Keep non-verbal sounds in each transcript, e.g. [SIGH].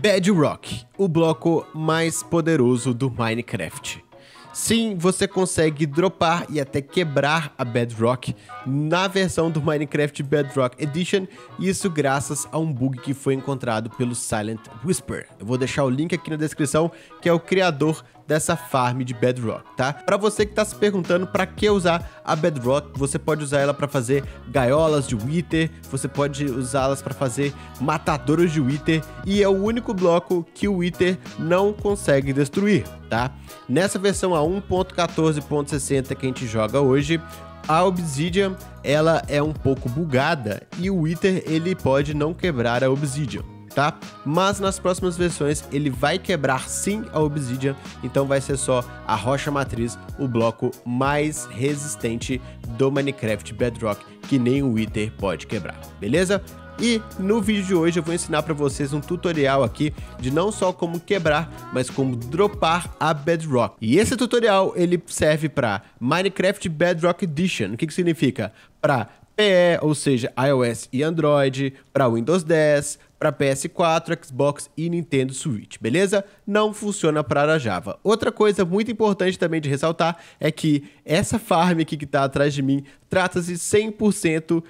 Bedrock, o bloco mais poderoso do Minecraft. Sim, você consegue dropar e até quebrar a Bedrock na versão do Minecraft Bedrock Edition, isso graças a um bug que foi encontrado pelo Silent Whisper. Eu vou deixar o link aqui na descrição, que é o criador dessa farm de Bedrock, tá? Para você que está se perguntando para que usar a Bedrock, você pode usar ela para fazer gaiolas de Wither, você pode usá-las para fazer matadouros de Wither e é o único bloco que o Wither não consegue destruir, tá? Nessa versão a 1.14.60 que a gente joga hoje, a Obsidian ela é um pouco bugada e o Wither ele pode não quebrar a Obsidian tá? Mas nas próximas versões ele vai quebrar sim a Obsidian, então vai ser só a rocha matriz, o bloco mais resistente do Minecraft Bedrock, que nem o Wither pode quebrar, beleza? E no vídeo de hoje eu vou ensinar para vocês um tutorial aqui de não só como quebrar, mas como dropar a Bedrock. E esse tutorial ele serve para Minecraft Bedrock Edition. O que, que significa? Para PE, ou seja, iOS e Android, para Windows 10, para PS4, Xbox e Nintendo Switch, beleza? Não funciona para Java. Outra coisa muito importante também de ressaltar é que essa farm aqui que está atrás de mim trata-se 100%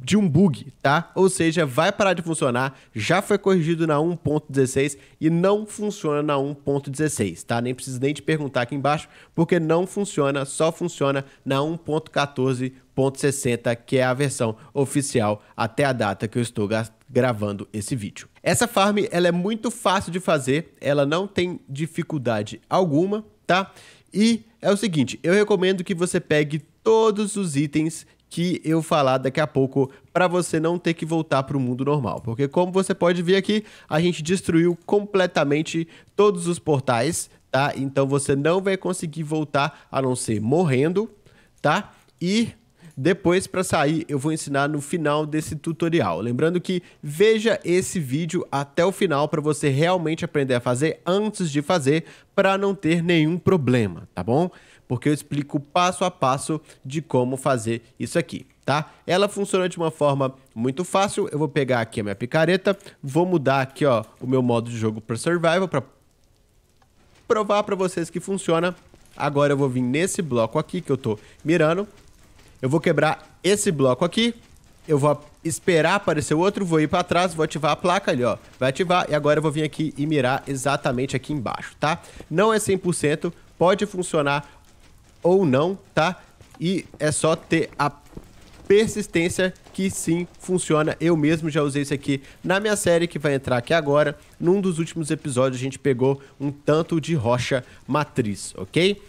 de um bug, tá? Ou seja, vai parar de funcionar, já foi corrigido na 1.16 e não funciona na 1.16, tá? Nem preciso nem te perguntar aqui embaixo, porque não funciona, só funciona na 1.14 1.60, que é a versão oficial até a data que eu estou gravando esse vídeo. Essa farm ela é muito fácil de fazer, ela não tem dificuldade alguma, tá? E é o seguinte, eu recomendo que você pegue todos os itens que eu falar daqui a pouco para você não ter que voltar para o mundo normal, porque como você pode ver aqui, a gente destruiu completamente todos os portais, tá? Então você não vai conseguir voltar a não ser morrendo, tá? E depois, para sair, eu vou ensinar no final desse tutorial. Lembrando que veja esse vídeo até o final para você realmente aprender a fazer antes de fazer, para não ter nenhum problema, tá bom? Porque eu explico passo a passo de como fazer isso aqui. Tá? Ela funciona de uma forma muito fácil. Eu vou pegar aqui a minha picareta, vou mudar aqui ó, o meu modo de jogo para survival para provar para vocês que funciona. Agora eu vou vir nesse bloco aqui que eu tô mirando, eu vou quebrar esse bloco aqui. Eu vou esperar aparecer o outro, vou ir para trás, vou ativar a placa ali, ó. Vai ativar e agora eu vou vir aqui e mirar exatamente aqui embaixo, tá? Não é 100%, pode funcionar ou não, tá? E é só ter a persistência que sim funciona. Eu mesmo já usei isso aqui na minha série que vai entrar aqui agora. Num dos últimos episódios a gente pegou um tanto de rocha matriz, ok?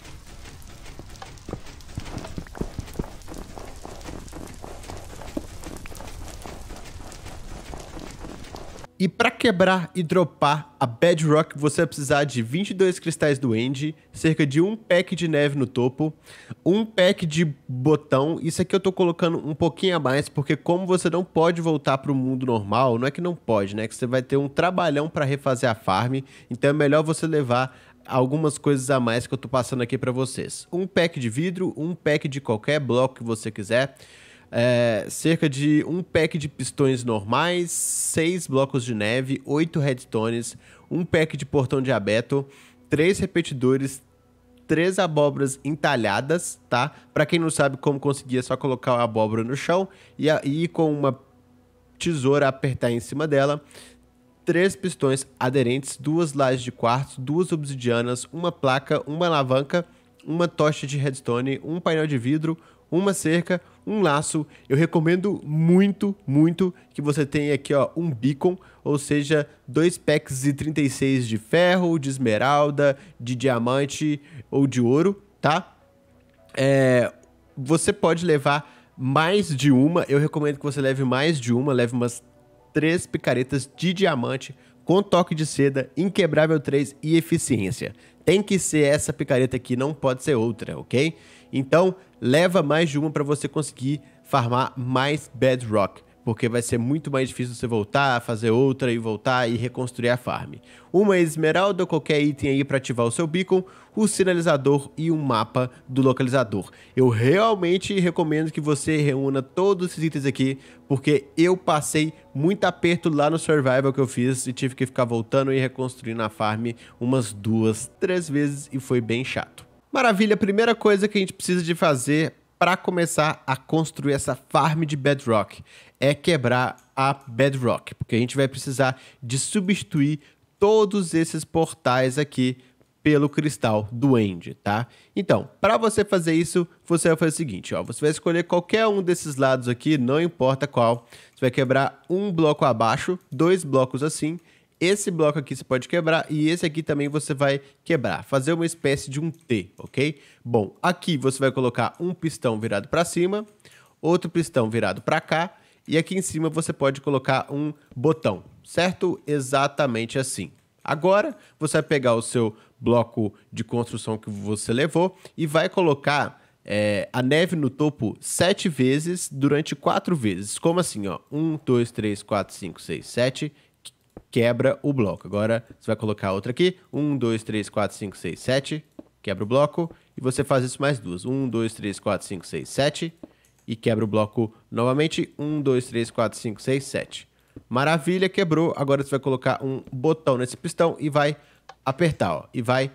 E para quebrar e dropar a Bedrock, você vai precisar de 22 cristais do End, cerca de um pack de neve no topo, um pack de botão. Isso aqui eu tô colocando um pouquinho a mais, porque como você não pode voltar para o mundo normal, não é que não pode, né? É que você vai ter um trabalhão para refazer a farm, então é melhor você levar algumas coisas a mais que eu tô passando aqui para vocês. Um pack de vidro, um pack de qualquer bloco que você quiser, é, cerca de um pack de pistões normais, seis blocos de neve, oito redstones, um pack de portão de abeto, três repetidores, três abóboras entalhadas, tá? Para quem não sabe como conseguir, é só colocar a abóbora no chão e, a, com uma tesoura apertar em cima dela. Três pistões aderentes, duas lajes de quartzo, duas obsidianas, uma placa, uma alavanca, uma tocha de redstone, um painel de vidro, uma cerca, um laço. Eu recomendo muito, muito que você tenha aqui ó, um beacon, ou seja, dois packs de 36 de ferro, de esmeralda, de diamante ou de ouro, tá? É, você pode levar mais de uma. Eu recomendo que você leve mais de uma, leve umas três picaretas de diamante com toque de seda, inquebrável 3 e eficiência. Tem que ser essa picareta aqui, não pode ser outra, ok? Então, leva mais de uma para você conseguir farmar mais Bedrock, porque vai ser muito mais difícil você voltar, fazer outra e voltar e reconstruir a farm. Uma esmeralda, qualquer item aí para ativar o seu beacon, o sinalizador e um mapa do localizador. Eu realmente recomendo que você reúna todos esses itens aqui, porque eu passei muito aperto lá no survival que eu fiz e tive que ficar voltando e reconstruindo a farm umas duas, três vezes e foi bem chato. Maravilha, a primeira coisa que a gente precisa de fazer para começar a construir essa farm de bedrock é quebrar a bedrock, porque a gente vai precisar de substituir todos esses portais aqui pelo cristal do End, tá? Então, para você fazer isso, você vai fazer o seguinte, ó, você vai escolher qualquer um desses lados aqui, não importa qual. Você vai quebrar um bloco abaixo, dois blocos assim esse bloco aqui você pode quebrar e esse aqui também você vai quebrar, fazer uma espécie de um T, ok? Bom, aqui você vai colocar um pistão virado para cima, outro pistão virado para cá e aqui em cima você pode colocar um botão, certo? Exatamente assim. Agora você vai pegar o seu bloco de construção que você levou e vai colocar é, a neve no topo sete vezes durante quatro vezes. Como assim? Ó? Um, dois, três, quatro, cinco, seis, sete quebra o bloco. Agora você vai colocar outra aqui. 1, 2, 3, 4, 5, 6, 7. Quebra o bloco. E você faz isso mais duas. 1, 2, 3, 4, 5, 6, 7. E quebra o bloco novamente. 1, 2, 3, 4, 5, 6, 7. Maravilha, quebrou. Agora você vai colocar um botão nesse pistão e vai apertar, ó. E vai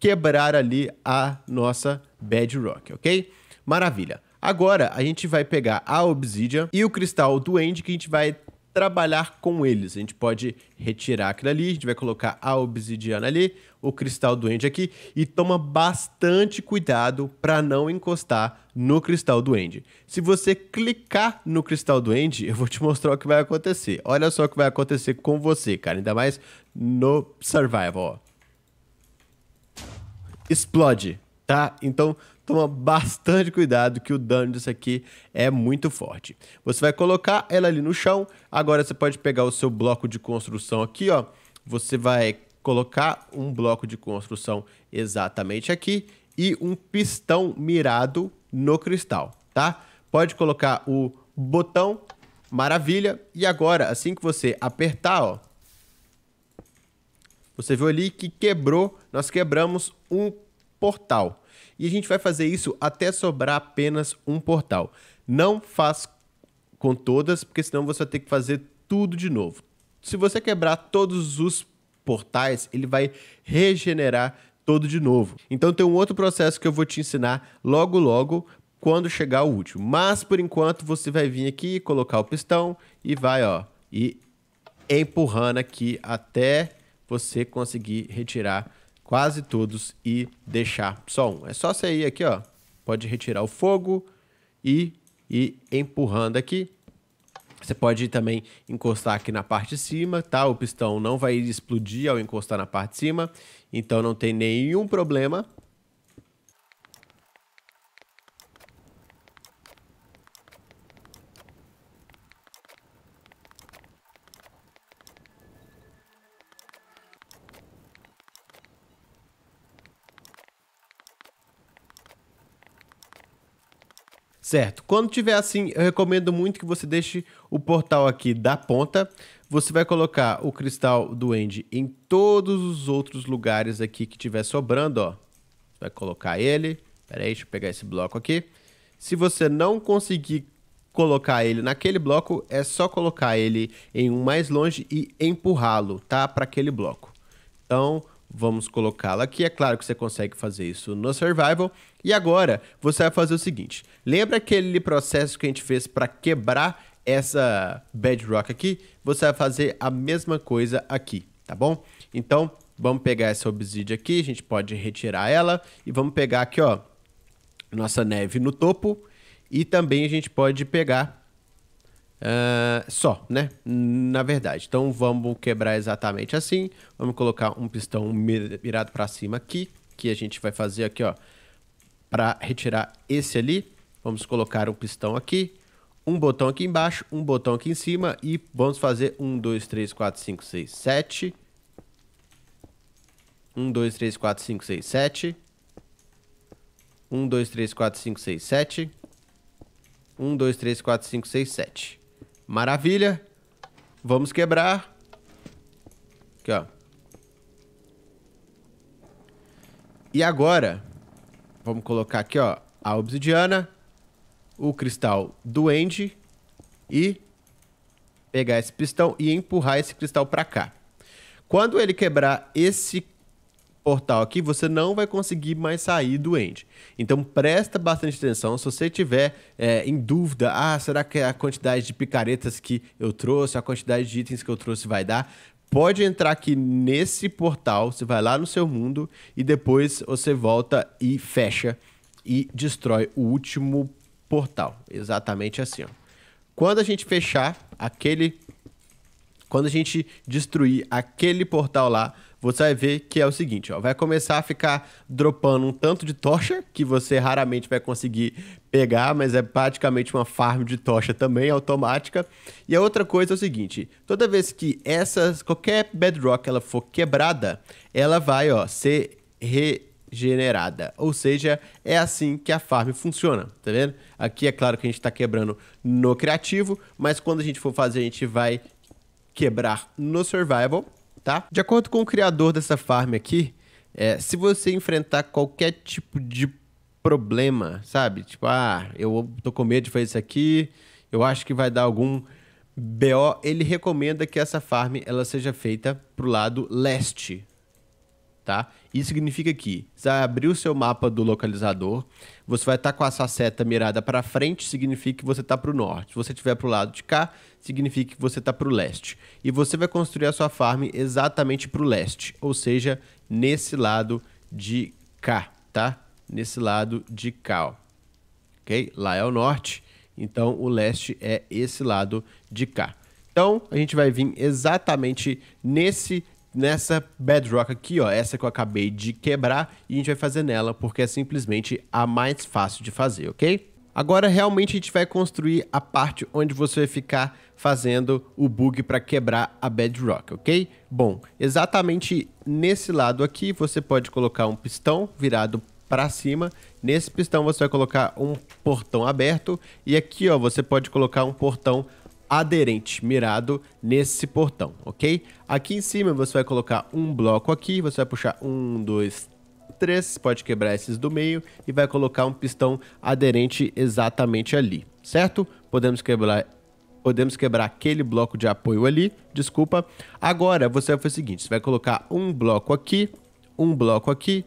quebrar ali a nossa bedrock, ok? Maravilha. Agora a gente vai pegar a obsidian e o cristal do end que a gente vai trabalhar com eles. A gente pode retirar aquilo ali, a gente vai colocar a obsidiana ali, o cristal doente aqui e toma bastante cuidado para não encostar no cristal doente. Se você clicar no cristal doente, eu vou te mostrar o que vai acontecer. Olha só o que vai acontecer com você, cara, ainda mais no survival, ó. Explode, tá? Então, toma bastante cuidado que o dano disso aqui é muito forte. Você vai colocar ela ali no chão. Agora você pode pegar o seu bloco de construção aqui, ó. Você vai colocar um bloco de construção exatamente aqui e um pistão mirado no cristal, tá? Pode colocar o botão, maravilha. E agora, assim que você apertar, ó, você viu ali que quebrou, nós quebramos um portal e a gente vai fazer isso até sobrar apenas um portal. Não faz com todas, porque senão você vai ter que fazer tudo de novo. Se você quebrar todos os portais, ele vai regenerar todo de novo. Então tem um outro processo que eu vou te ensinar logo logo quando chegar o último. Mas por enquanto você vai vir aqui, colocar o pistão e vai, ó, e empurrando aqui até você conseguir retirar quase todos e deixar só um. É só sair aqui, ó. Pode retirar o fogo e ir empurrando aqui. Você pode também encostar aqui na parte de cima, tá? O pistão não vai explodir ao encostar na parte de cima, então não tem nenhum problema. Certo. Quando tiver assim, eu recomendo muito que você deixe o portal aqui da ponta. Você vai colocar o cristal do End em todos os outros lugares aqui que tiver sobrando, ó. vai colocar ele. Pera aí, deixa eu pegar esse bloco aqui. Se você não conseguir colocar ele naquele bloco, é só colocar ele em um mais longe e empurrá-lo, tá? Para aquele bloco. Então, Vamos colocá-la aqui. É claro que você consegue fazer isso no Survival. E agora você vai fazer o seguinte: lembra aquele processo que a gente fez para quebrar essa bedrock aqui? Você vai fazer a mesma coisa aqui, tá bom? Então vamos pegar essa obsidian aqui, a gente pode retirar ela e vamos pegar aqui, ó, nossa neve no topo e também a gente pode pegar Uh, só, né? Na verdade. Então vamos quebrar exatamente assim. Vamos colocar um pistão virado para cima aqui, que a gente vai fazer aqui, ó, para retirar esse ali. Vamos colocar um pistão aqui, um botão aqui embaixo, um botão aqui em cima e vamos fazer um, dois, três, quatro, cinco, seis, sete. Um, dois, três, quatro, cinco, seis, sete. Um, dois, três, quatro, cinco, seis, sete. Um, dois, três, quatro, cinco, seis, sete. Maravilha. Vamos quebrar. Aqui, ó. E agora, vamos colocar aqui, ó, a obsidiana, o cristal do end e pegar esse pistão e empurrar esse cristal para cá. Quando ele quebrar esse portal aqui, você não vai conseguir mais sair doente. Então presta bastante atenção. Se você tiver é, em dúvida, ah, será que a quantidade de picaretas que eu trouxe, a quantidade de itens que eu trouxe vai dar? Pode entrar aqui nesse portal, você vai lá no seu mundo e depois você volta e fecha e destrói o último portal. Exatamente assim, ó. Quando a gente fechar aquele quando a gente destruir aquele portal lá, você vai ver que é o seguinte, ó, vai começar a ficar dropando um tanto de tocha que você raramente vai conseguir pegar, mas é praticamente uma farm de tocha também automática. E a outra coisa é o seguinte, toda vez que essas qualquer bedrock ela for quebrada, ela vai, ó, ser regenerada. Ou seja, é assim que a farm funciona, tá vendo? Aqui é claro que a gente está quebrando no criativo, mas quando a gente for fazer, a gente vai quebrar no survival tá? De acordo com o criador dessa farm aqui, é, se você enfrentar qualquer tipo de problema, sabe? Tipo, ah, eu tô com medo de fazer isso aqui, eu acho que vai dar algum BO, ele recomenda que essa farm ela seja feita pro lado leste, tá? Isso significa que você vai abrir o seu mapa do localizador, você vai estar tá com essa seta mirada para frente, significa que você está pro norte. Se você estiver pro lado de cá, significa que você está para o leste. E você vai construir a sua farm exatamente para o leste, ou seja, nesse lado de cá, tá? Nesse lado de cá, ó. ok? Lá é o norte, então o leste é esse lado de cá. Então a gente vai vir exatamente nesse nessa bedrock aqui, ó, essa que eu acabei de quebrar, e a gente vai fazer nela, porque é simplesmente a mais fácil de fazer, ok? Agora realmente a gente vai construir a parte onde você vai ficar fazendo o bug para quebrar a bedrock, ok? Bom, exatamente nesse lado aqui você pode colocar um pistão virado para cima. Nesse pistão você vai colocar um portão aberto e aqui ó, você pode colocar um portão aderente mirado nesse portão, ok? Aqui em cima você vai colocar um bloco aqui, você vai puxar um, dois, três, pode quebrar esses do meio e vai colocar um pistão aderente exatamente ali, certo? Podemos quebrar podemos quebrar aquele bloco de apoio ali, desculpa. Agora, você vai fazer o seguinte, você vai colocar um bloco aqui, um bloco aqui,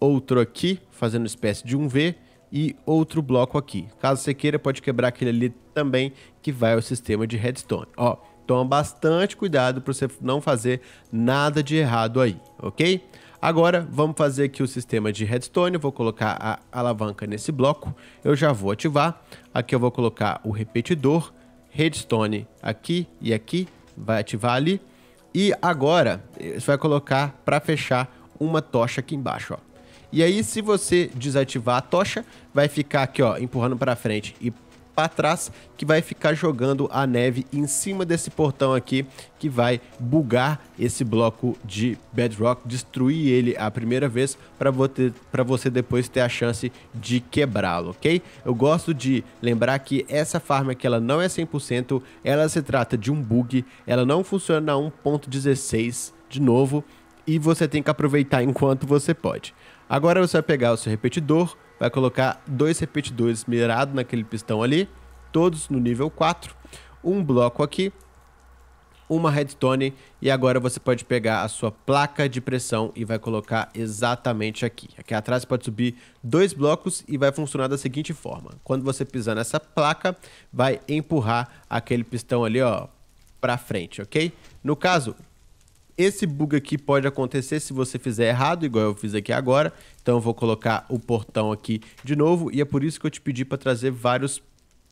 outro aqui, fazendo espécie de um V, e outro bloco aqui. Caso você queira, pode quebrar aquele ali também, que vai ao sistema de redstone. Ó, toma bastante cuidado para você não fazer nada de errado aí, ok? Agora, vamos fazer aqui o sistema de redstone, eu vou colocar a alavanca nesse bloco, eu já vou ativar. Aqui eu vou colocar o repetidor, redstone aqui e aqui, vai ativar ali. E agora, você vai colocar para fechar uma tocha aqui embaixo, ó. E aí, se você desativar a tocha, vai ficar aqui, ó, empurrando para frente e para trás que vai ficar jogando a neve em cima desse portão aqui que vai bugar esse bloco de bedrock, destruir ele a primeira vez para você, depois ter a chance de quebrá-lo, ok? Eu gosto de lembrar que essa farm aqui ela não é 100%, ela se trata de um bug, ela não funciona a 1.16 de novo e você tem que aproveitar enquanto você pode. Agora você vai pegar o seu repetidor, vai colocar dois repetidores mirado naquele pistão ali, todos no nível 4, um bloco aqui, uma redstone e agora você pode pegar a sua placa de pressão e vai colocar exatamente aqui. Aqui atrás pode subir dois blocos e vai funcionar da seguinte forma. Quando você pisar nessa placa, vai empurrar aquele pistão ali, ó, para frente, ok? No caso, esse bug aqui pode acontecer se você fizer errado, igual eu fiz aqui agora. Então eu vou colocar o portão aqui de novo e é por isso que eu te pedi para trazer vários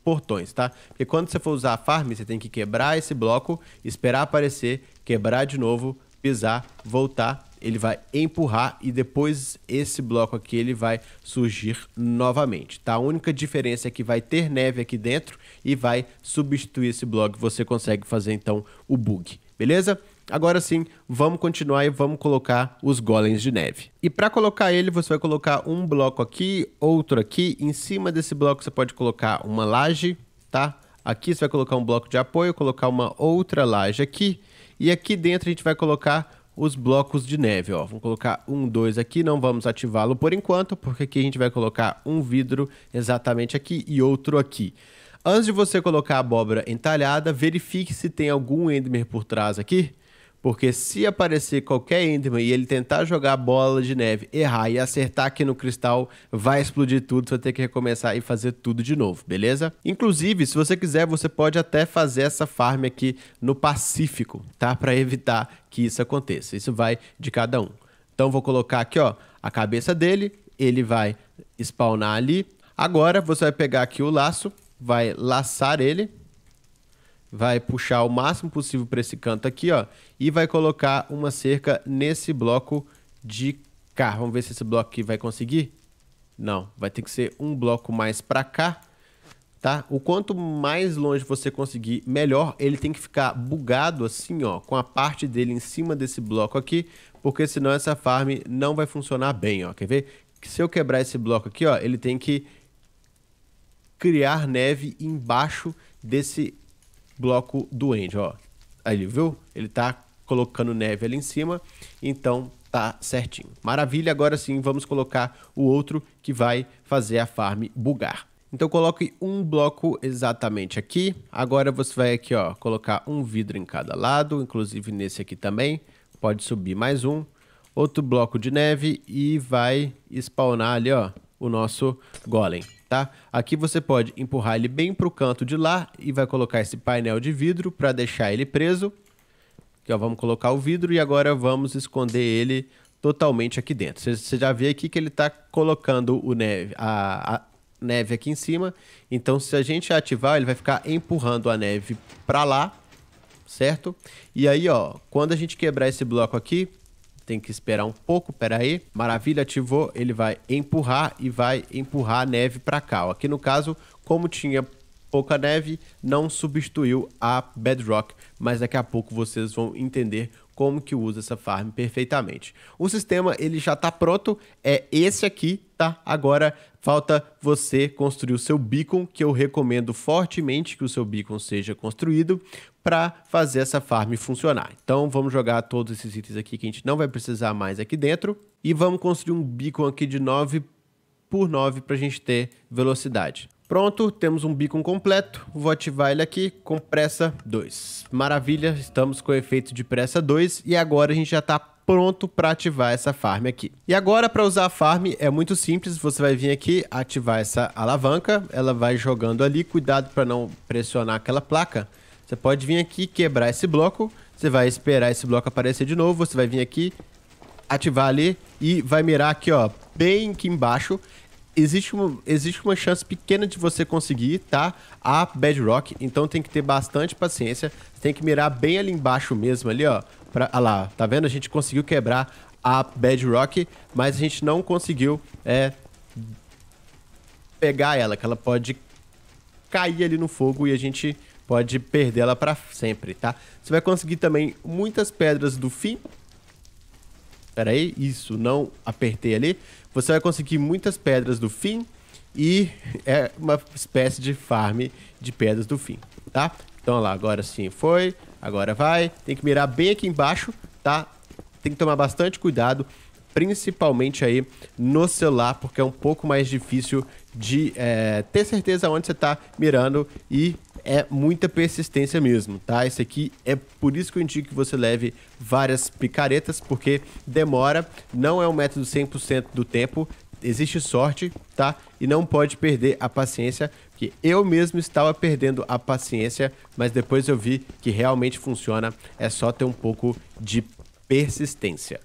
portões, tá? Porque quando você for usar a farm, você tem que quebrar esse bloco, esperar aparecer, quebrar de novo, pisar, voltar, ele vai empurrar e depois esse bloco aqui ele vai surgir novamente, tá? A única diferença é que vai ter neve aqui dentro e vai substituir esse bloco, você consegue fazer então o bug, beleza? Agora sim, vamos continuar e vamos colocar os golems de neve. E para colocar ele, você vai colocar um bloco aqui, outro aqui. Em cima desse bloco você pode colocar uma laje, tá? Aqui você vai colocar um bloco de apoio, colocar uma outra laje aqui. E aqui dentro a gente vai colocar os blocos de neve, ó. Vamos colocar um, dois aqui, não vamos ativá-lo por enquanto, porque aqui a gente vai colocar um vidro exatamente aqui e outro aqui. Antes de você colocar a abóbora entalhada, verifique se tem algum ender por trás aqui, porque se aparecer qualquer Enderman e ele tentar jogar a bola de neve, errar e acertar aqui no cristal, vai explodir tudo, você vai ter que recomeçar e fazer tudo de novo, beleza? Inclusive, se você quiser, você pode até fazer essa farm aqui no Pacífico, tá? Para evitar que isso aconteça. Isso vai de cada um. Então vou colocar aqui, ó, a cabeça dele, ele vai spawnar ali. Agora você vai pegar aqui o laço, vai laçar ele vai puxar o máximo possível para esse canto aqui, ó, e vai colocar uma cerca nesse bloco de cá. Vamos ver se esse bloco aqui vai conseguir. Não, vai ter que ser um bloco mais para cá, tá? O quanto mais longe você conseguir, melhor. Ele tem que ficar bugado assim, ó, com a parte dele em cima desse bloco aqui, porque senão essa farm não vai funcionar bem, ó. Quer ver? Se eu quebrar esse bloco aqui, ó, ele tem que criar neve embaixo desse bloco do end, ó. Aí viu? Ele tá colocando neve ali em cima, então tá certinho. Maravilha, agora sim vamos colocar o outro que vai fazer a farm bugar. Então coloque um bloco exatamente aqui. Agora você vai aqui, ó, colocar um vidro em cada lado, inclusive nesse aqui também. Pode subir mais um, outro bloco de neve e vai spawnar ali, ó, o nosso golem tá? Aqui você pode empurrar ele bem para o canto de lá e vai colocar esse painel de vidro para deixar ele preso. Aqui, ó, vamos colocar o vidro e agora vamos esconder ele totalmente aqui dentro. Você já vê aqui que ele está colocando o neve, a, a, neve aqui em cima. Então, se a gente ativar, ele vai ficar empurrando a neve para lá, certo? E aí, ó, quando a gente quebrar esse bloco aqui, tem que esperar um pouco, pera aí. Maravilha, ativou, ele vai empurrar e vai empurrar a neve para cá. Aqui no caso, como tinha pouca neve, não substituiu a Bedrock, mas daqui a pouco vocês vão entender como que usa essa farm perfeitamente. O sistema ele já está pronto, é esse aqui, Tá, agora falta você construir o seu beacon, que eu recomendo fortemente que o seu beacon seja construído para fazer essa farm funcionar. Então vamos jogar todos esses itens aqui que a gente não vai precisar mais aqui dentro e vamos construir um beacon aqui de 9 por 9 para a gente ter velocidade. Pronto, temos um beacon completo, vou ativar ele aqui com pressa 2. Maravilha, estamos com o efeito de pressa 2 e agora a gente já está pronto para ativar essa farm aqui. E agora para usar a farm é muito simples, você vai vir aqui, ativar essa alavanca, ela vai jogando ali, cuidado para não pressionar aquela placa. Você pode vir aqui, quebrar esse bloco, você vai esperar esse bloco aparecer de novo, você vai vir aqui, ativar ali e vai mirar aqui, ó, bem aqui embaixo existe, uma, existe uma chance pequena de você conseguir, tá? A bedrock, então tem que ter bastante paciência. Tem que mirar bem ali embaixo mesmo, ali, ó. Pra, ah lá, tá vendo? A gente conseguiu quebrar a bedrock, mas a gente não conseguiu é, pegar ela, que ela pode cair ali no fogo e a gente pode perder ela para sempre, tá? Você vai conseguir também muitas pedras do fim. Pera aí, isso, não apertei ali. Você vai conseguir muitas pedras do fim e é uma espécie de farm de pedras do fim, tá? Então, olha lá, agora sim foi, agora vai. Tem que mirar bem aqui embaixo, tá? Tem que tomar bastante cuidado, principalmente aí no celular, porque é um pouco mais difícil de é, ter certeza onde você está mirando e é muita persistência mesmo, tá? Esse aqui é por isso que eu indico que você leve várias picaretas, porque demora, não é um método 100% do tempo, existe sorte, tá? E não pode perder a paciência, porque eu mesmo estava perdendo a paciência, mas depois eu vi que realmente funciona, é só ter um pouco de persistência.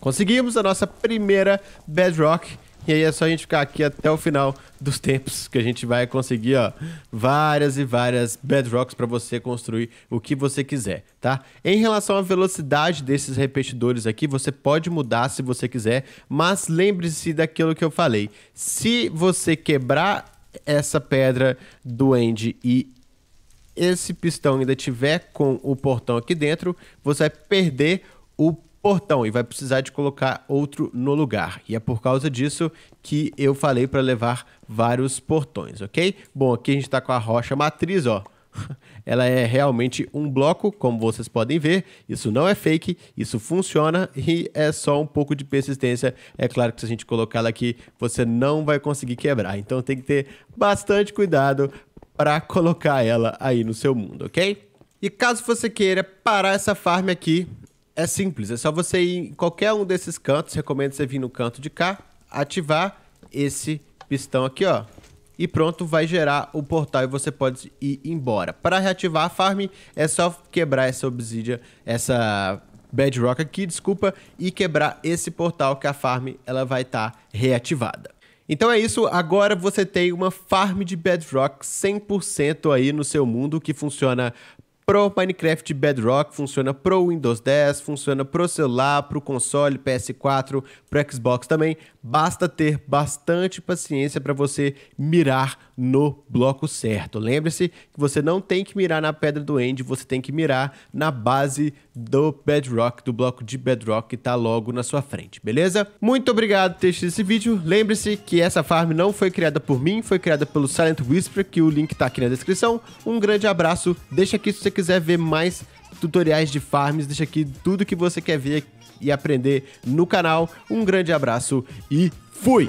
Conseguimos a nossa primeira Bedrock e aí é só a gente ficar aqui até o final dos tempos que a gente vai conseguir, ó, várias e várias bedrocks para você construir o que você quiser, tá? Em relação à velocidade desses repetidores aqui, você pode mudar se você quiser, mas lembre-se daquilo que eu falei. Se você quebrar essa pedra do End e esse pistão ainda tiver com o portão aqui dentro, você vai perder o portão e vai precisar de colocar outro no lugar. E é por causa disso que eu falei para levar vários portões, ok? Bom, aqui a gente está com a rocha matriz, ó. [LAUGHS] Ela é realmente um bloco, como vocês podem ver. Isso não é fake, isso funciona e é só um pouco de persistência. É claro que se a gente colocar ela aqui, você não vai conseguir quebrar. Então tem que ter bastante cuidado para colocar ela aí no seu mundo, ok? E caso você queira parar essa farm aqui, é simples, é só você ir em qualquer um desses cantos, recomendo você vir no canto de cá, ativar esse pistão aqui, ó. E pronto, vai gerar o portal e você pode ir embora. Para reativar a farm, é só quebrar essa obsidia, essa bedrock aqui, desculpa, e quebrar esse portal que a farm ela vai estar tá reativada. Então é isso, agora você tem uma farm de Bedrock 100% aí no seu mundo que funciona pro Minecraft Bedrock, funciona pro Windows 10, funciona pro celular, pro console PS4, pro Xbox também, Basta ter bastante paciência para você mirar no bloco certo. Lembre-se que você não tem que mirar na pedra do end, você tem que mirar na base do bedrock, do bloco de bedrock que está logo na sua frente, beleza? Muito obrigado por ter assistido esse vídeo. Lembre-se que essa farm não foi criada por mim, foi criada pelo Silent Whisper, que o link está aqui na descrição. Um grande abraço, deixa aqui se você quiser ver mais tutoriais de farms, deixa aqui tudo que você quer ver e aprender no canal. Um grande abraço e fui!